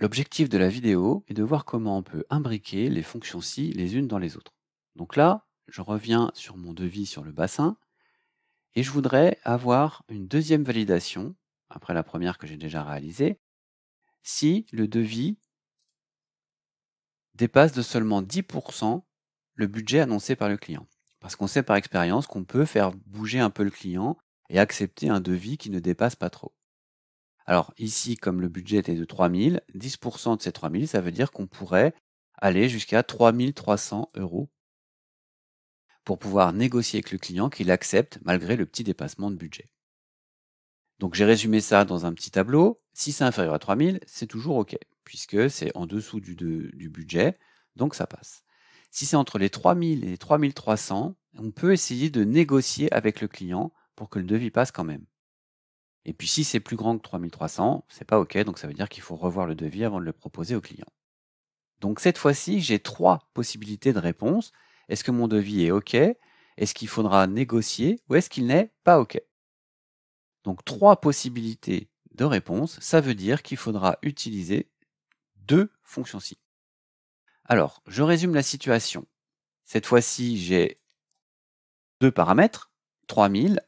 L'objectif de la vidéo est de voir comment on peut imbriquer les fonctions ci les unes dans les autres. Donc là, je reviens sur mon devis sur le bassin et je voudrais avoir une deuxième validation, après la première que j'ai déjà réalisée, si le devis dépasse de seulement 10% le budget annoncé par le client. Parce qu'on sait par expérience qu'on peut faire bouger un peu le client et accepter un devis qui ne dépasse pas trop. Alors ici, comme le budget était de 3000, 10% de ces 3000, ça veut dire qu'on pourrait aller jusqu'à 3300 euros pour pouvoir négocier avec le client qu'il accepte malgré le petit dépassement de budget. Donc j'ai résumé ça dans un petit tableau. Si c'est inférieur à 3000, c'est toujours OK, puisque c'est en dessous du, du, budget, donc ça passe. Si c'est entre les 3000 et les 3300, on peut essayer de négocier avec le client pour que le devis passe quand même. Et puis si c'est plus grand que 3300, c'est pas OK, donc ça veut dire qu'il faut revoir le devis avant de le proposer au client. Donc cette fois-ci, j'ai trois possibilités de réponse. Est-ce que mon devis est OK Est-ce qu'il faudra négocier Ou est-ce qu'il n'est pas OK Donc trois possibilités de réponse, ça veut dire qu'il faudra utiliser deux fonctions ci. Alors, je résume la situation. Cette fois-ci, j'ai deux paramètres, 3000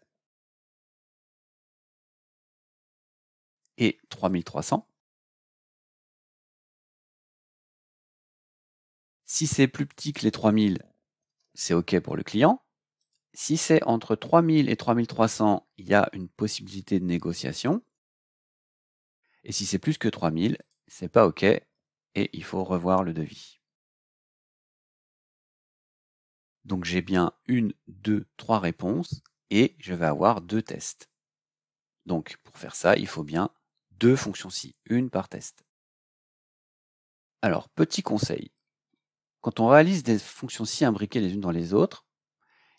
et 3300. Si c'est plus petit que les 3000, c'est OK pour le client. Si c'est entre 3000 et 3300, il y a une possibilité de négociation. Et si c'est plus que 3000, c'est pas OK et il faut revoir le devis. Donc j'ai bien une, deux, trois réponses et je vais avoir deux tests. Donc pour faire ça, il faut bien deux fonctions ci une par test. Alors, petit conseil. Quand on réalise des fonctions si imbriquées les unes dans les autres,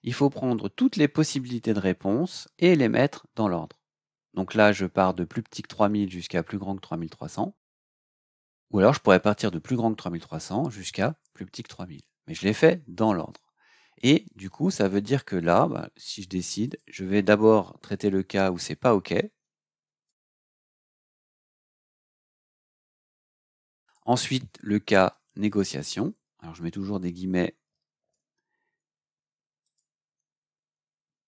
il faut prendre toutes les possibilités de réponse et les mettre dans l'ordre. Donc là, je pars de plus petit que 3000 jusqu'à plus grand que 3300. Ou alors, je pourrais partir de plus grand que 3300 jusqu'à plus petit que 3000. Mais je l'ai fait dans l'ordre. Et du coup, ça veut dire que là, bah, si je décide, je vais d'abord traiter le cas où c'est pas OK, Ensuite, le cas négociation. Alors, je mets toujours des guillemets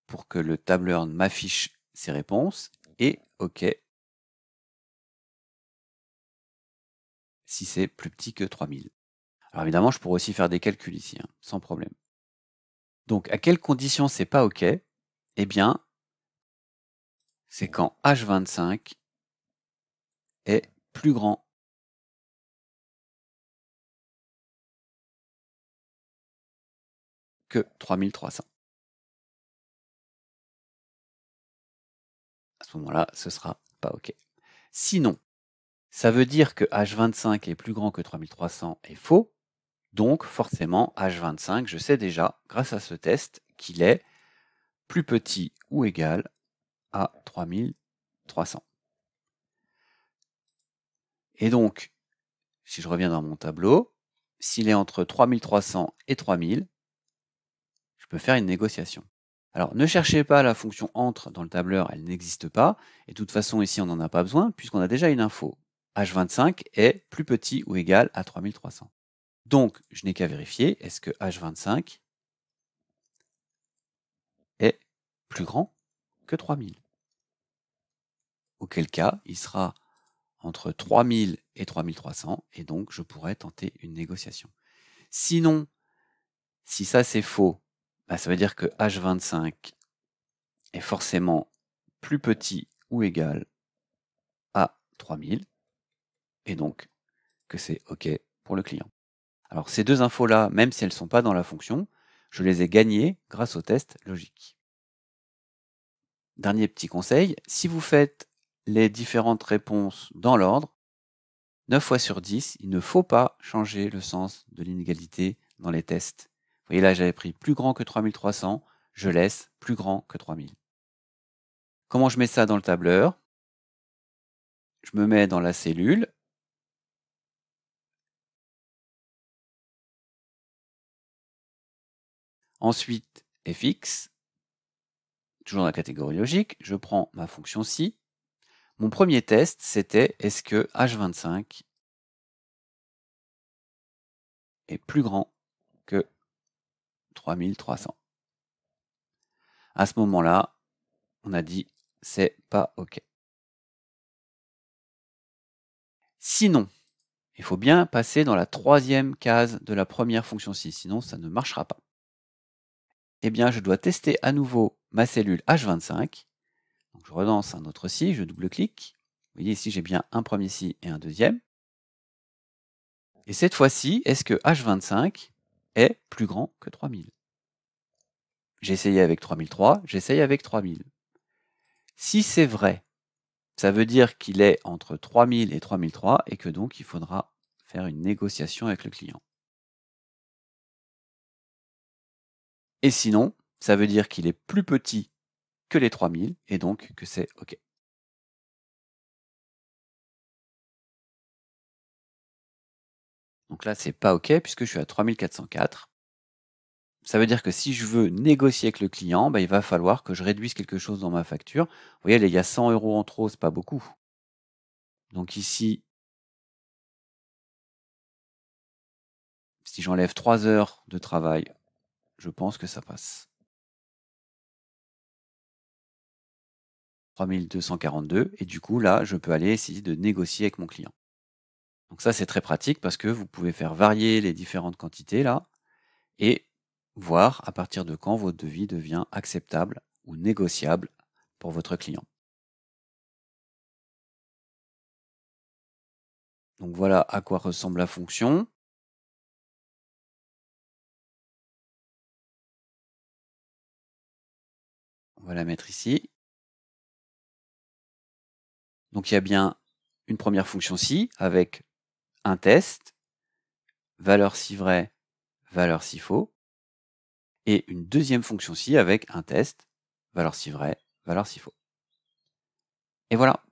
pour que le tableur m'affiche ses réponses. Et OK. Si c'est plus petit que 3000. Alors évidemment, je pourrais aussi faire des calculs ici, hein, sans problème. Donc, à quelles conditions c'est pas OK Eh bien, c'est quand H25 est plus grand que 3300. À ce moment-là, ce sera pas OK. Sinon, ça veut dire que H25 est plus grand que 3300 est faux. Donc forcément, H25, je sais déjà, grâce à ce test, qu'il est plus petit ou égal à 3300. Et donc, si je reviens dans mon tableau, s'il est entre 3300 et 3000, je peux faire une négociation. Alors ne cherchez pas la fonction entre dans le tableur, elle n'existe pas, et de toute façon ici on n'en a pas besoin puisqu'on a déjà une info. H25 est plus petit ou égal à 3300. Donc je n'ai qu'à vérifier est-ce que H25 est plus grand que 3000. Auquel cas il sera entre 3000 et 3300 et donc je pourrais tenter une négociation. Sinon, si ça c'est faux, bah, ça veut dire que H25 est forcément plus petit ou égal à 3000, et donc que c'est OK pour le client. Alors ces deux infos-là, même si elles ne sont pas dans la fonction, je les ai gagnées grâce au test logique. Dernier petit conseil, si vous faites les différentes réponses dans l'ordre, 9 fois sur 10, il ne faut pas changer le sens de l'inégalité dans les tests vous voyez là, j'avais pris plus grand que 3300, je laisse plus grand que 3000. Comment je mets ça dans le tableur Je me mets dans la cellule. Ensuite, fx, toujours dans la catégorie logique, je prends ma fonction si. Mon premier test, c'était est-ce que h25 est plus grand que 3300. À ce moment-là, on a dit c'est pas OK. Sinon, il faut bien passer dans la troisième case de la première fonction ci sinon ça ne marchera pas. Eh bien, je dois tester à nouveau ma cellule H25. Donc, je relance un autre si, je double-clique. Vous voyez ici, j'ai bien un premier si et un deuxième. Et cette fois-ci, est-ce que H25 est plus grand que 3000. J'ai essayé avec 3003, j'essaye avec 3000. Si c'est vrai, ça veut dire qu'il est entre 3000 et 3003 et que donc il faudra faire une négociation avec le client. Et sinon, ça veut dire qu'il est plus petit que les 3000 et donc que c'est OK. Donc là, c'est pas OK puisque je suis à 3404. Ça veut dire que si je veux négocier avec le client, bah, il va falloir que je réduise quelque chose dans ma facture. Vous voyez, il y a 100 euros en trop, c'est pas beaucoup. Donc ici, si j'enlève 3 heures de travail, je pense que ça passe. 3242. Et du coup, là, je peux aller essayer de négocier avec mon client. Donc ça, c'est très pratique parce que vous pouvez faire varier les différentes quantités là et voir à partir de quand votre devis devient acceptable ou négociable pour votre client. Donc voilà à quoi ressemble la fonction. On va la mettre ici. Donc il y a bien une première fonction ci avec un test, valeur si vrai, valeur si faux, et une deuxième fonction si avec un test, valeur si vrai, valeur si faux. Et voilà,